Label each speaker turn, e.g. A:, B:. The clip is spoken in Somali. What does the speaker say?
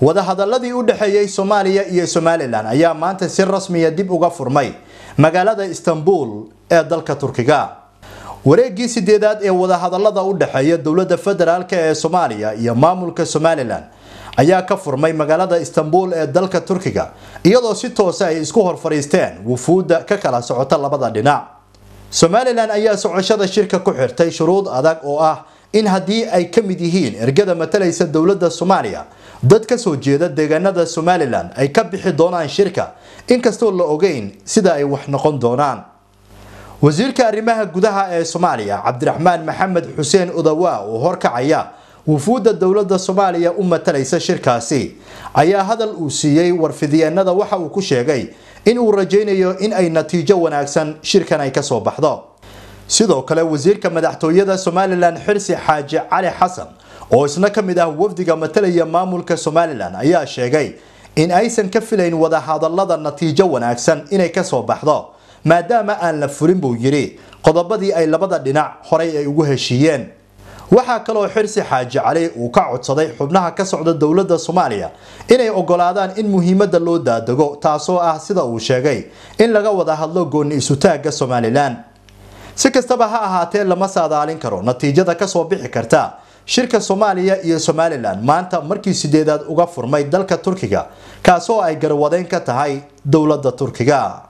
A: wadahadaladii u dhexeeyey soomaaliya iyo somalilan ayaa maanta si rasmiya ah dib uga furmay magaalada istanbul ee dalka turkiga wareeggii sideedaad ee wadahadalada u dhexeeya dowladda federaalk ee soomaaliya iyo maamulka somalilan ayaa ka furmay magaalada istanbul ee dalka turkiga iyadoo si toosa ah ay isku horfadhiisteen wufuudda ka kala socota labada dhinac somalilan ayaa socoshada shirka ku xirtay shuruud adag oo ah in haddii ay ka mid yihiin ergada matalaysa dowladda soomaaliya dad ka soo jeeda deegaanada somalilan ay ka bixi doonaan shirka inkastoo la ogeyn sida ay wax noqon doonaan wasiirka arrimaha gudaha ee soomaaliya cabdiraxmaan maxamed xuseen udawa oo horkacaya wufuudda dowladda soomaaliya u matalaysa shirkaasi ayaa hadal uu siiyey warfidyaenada waxa uu ku sheegay in uu rajaynayo in ay natiijo wanaagsan shirkan ay ka soo baxdo sidoo kale wasiirka madaxtooyada somalilan xirsi xaaji cali xasan oo isna ka mid ah wafdiga matalaya maamulka somalilan ayaa sheegay in aysan ka filayn wadahadallada natiijo wanaagsan inay ka soo baxdo maadaama aan la furin buu yidhi qodobadii ay labada dhinac horay ay ugu heshiiyeen waxaa kaloo xirsi xaaji cali uu ka codsaday xubnaha ka socda dowladda soomaaliya inay ogolaadaan in muhiimadda loo daadego taasoo ah sida uu sheegay in laga wada hadlo goonni isutaagga somalilan si kastaba ha ahaatee lama saadaalin karo natiijada kasoo bixi karta shirka soomaaliya iyo somalilan maanta markii sideedaad uga furmay dalka turkiga kaasoo ay garwadeyn ka tahay dowladda turkiga